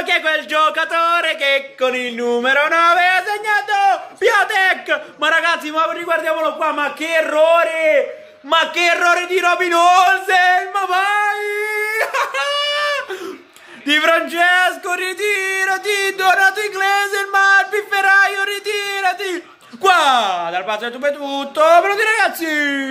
Ma chi è quel giocatore che con il numero 9 ha segnato? Piatek! Ma ragazzi, ma riguardiamolo qua, ma che errore! Ma che errore di Robin Olsen! Ma vai! di Francesco, ritirati! Donato Inglese, il Malpi, Ferraio, ritirati! Qua, dal pazzo è tutto, però di ragazzi!